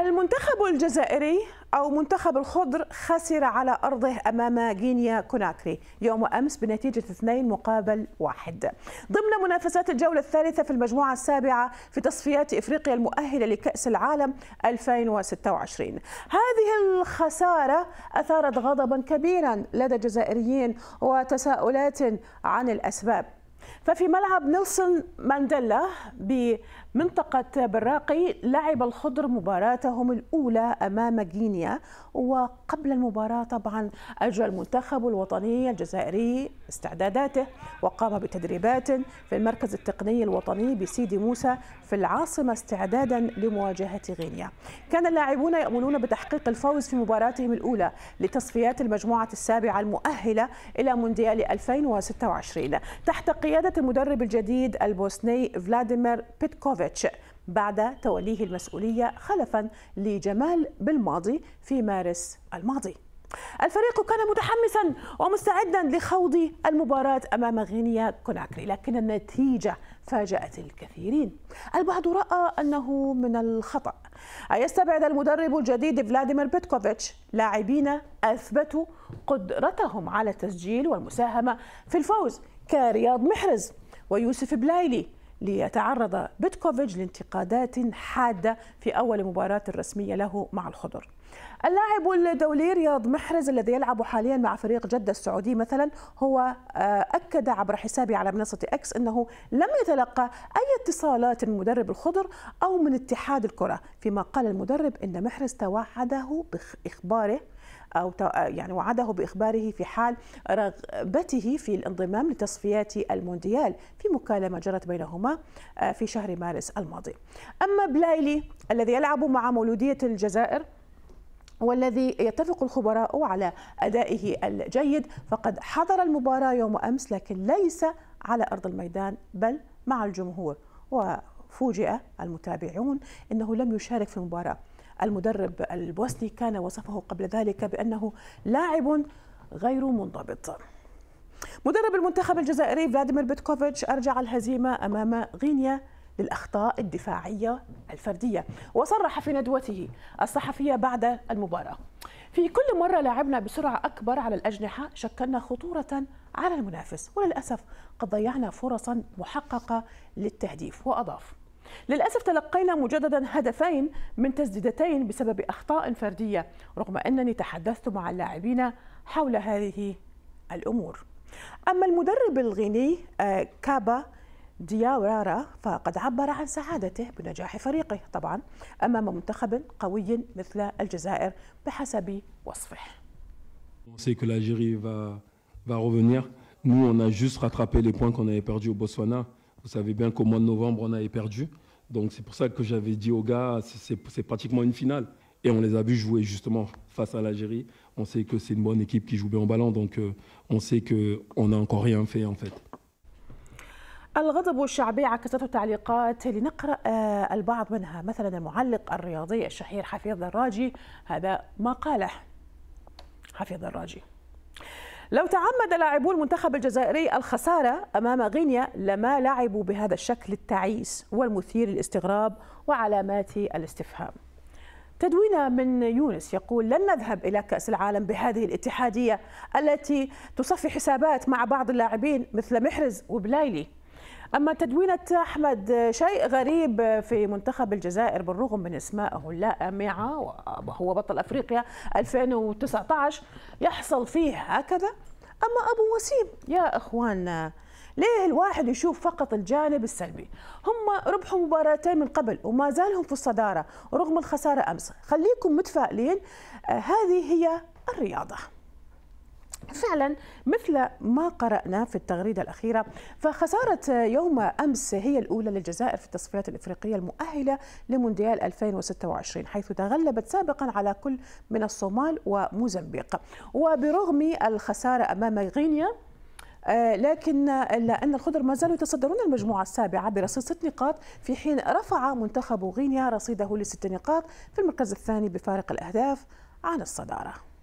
المنتخب الجزائري أو منتخب الخضر خسر على أرضه أمام غينيا كوناكري يوم أمس بنتيجة 2 مقابل واحد ضمن منافسات الجولة الثالثة في المجموعة السابعة في تصفيات إفريقيا المؤهلة لكأس العالم 2026 هذه الخسارة أثارت غضبا كبيرا لدى الجزائريين وتساؤلات عن الأسباب ففي ملعب نيلسون مانديلا بمنطقة براقي لعب الخضر مباراتهم الأولى أمام غينيا وقبل المباراة طبعا أجرى المنتخب الوطني الجزائري استعداداته وقام بتدريبات في المركز التقني الوطني بسيدي موسى في العاصمة استعدادا لمواجهة غينيا كان اللاعبون يأملون بتحقيق الفوز في مباراتهم الأولى لتصفيات المجموعة السابعة المؤهلة إلى مونديال 2026 تحت قيادة المدرب الجديد البوسني فلاديمير بيتكوفيتش بعد توليه المسؤولية خلفا لجمال بالماضي في مارس الماضي الفريق كان متحمسا ومستعدا لخوض المباراة أمام غينيا كوناكري لكن النتيجة فاجأت الكثيرين البعض رأى أنه من الخطأ أيستبعد يستبعد المدرب الجديد فلاديمير بيتكوفيتش لاعبين أثبتوا قدرتهم على التسجيل والمساهمة في الفوز كرياض محرز ويوسف بلايلي ليتعرض بيتكوفيتش لانتقادات حادة في أول مباراة رسمية له مع الخضر اللاعب الدولي رياض محرز الذي يلعب حاليا مع فريق جدة السعودي مثلا هو آه، أكد عبر حسابه على منصة أكس أنه لم يتلقى أي اتصالات من مدرب الخضر أو من اتحاد الكرة فيما قال المدرب أن محرز توعده بإخباره أو يعني وعده بإخباره في حال رغبته في الانضمام لتصفيات المونديال في مكالمة جرت بينهما آه، في شهر مارس الماضي أما بلايلي الذي يلعب مع مولودية الجزائر والذي يتفق الخبراء على أدائه الجيد فقد حضر المباراة يوم أمس لكن ليس على أرض الميدان بل مع الجمهور وفوجئ المتابعون أنه لم يشارك في المباراة المدرب البوسني كان وصفه قبل ذلك بأنه لاعب غير منضبط مدرب المنتخب الجزائري فلاديمير بيتكوفيتش أرجع الهزيمة أمام غينيا للأخطاء الدفاعية الفردية وصرح في ندوته الصحفية بعد المباراة في كل مرة لعبنا بسرعة أكبر على الأجنحة شكلنا خطورة على المنافس وللأسف قد ضيعنا فرصا محققة للتهديف وأضاف للأسف تلقينا مجددا هدفين من تسديدتين بسبب أخطاء فردية رغم أنني تحدثت مع اللاعبين حول هذه الأمور أما المدرب الغيني آه، كابا دياورارا فقد عبر عن سعادته بنجاح فريقه طبعا أمام منتخب قوي مثل الجزائر بحسب وصفه Nous, on a juste rattrapé les points qu'on avait perdus au Botswana. Vous savez bien qu'au mois de novembre, on avait perdu. Donc c'est pour ça que j'avais dit aux gars, c'est pratiquement une finale. Et on les a vus jouer justement face à l'Algérie. On sait que c'est une bonne équipe qui joue bien en ballon, donc euh, on sait qu'on n'a encore rien fait en fait. الغضب الشعبي عكسته تعليقات لنقرأ البعض منها مثلا المعلق الرياضي الشهير حفيظ دراجي هذا ما قاله حفيظ دراجي لو تعمد لاعبو المنتخب الجزائري الخسارة أمام غينيا لما لعبوا بهذا الشكل التعيس والمثير للاستغراب وعلامات الاستفهام تدوينة من يونس يقول لن نذهب إلى كأس العالم بهذه الاتحادية التي تصفي حسابات مع بعض اللاعبين مثل محرز وبلايلي أما تدوينة أحمد شيء غريب في منتخب الجزائر بالرغم من اسمائه اللائمة وهو بطل أفريقيا 2019 يحصل فيه هكذا أما أبو وسيم يا إخواننا ليه الواحد يشوف فقط الجانب السلبي هم ربحوا مباراتين من قبل وما زالهم في الصدارة رغم الخسارة أمس خليكم متفائلين هذه هي الرياضة فعلا مثل ما قرأنا في التغريدة الأخيرة فخسارة يوم أمس هي الأولى للجزائر في التصفيات الإفريقية المؤهلة لمونديال 2026 حيث تغلبت سابقا على كل من الصومال وموزمبيق وبرغم الخسارة أمام غينيا آه، لكن الا ان الخضر ما زالوا يتصدرون المجموعه السابعه برصيد ست نقاط في حين رفع منتخب غينيا رصيده لست نقاط في المركز الثاني بفارق الاهداف عن الصداره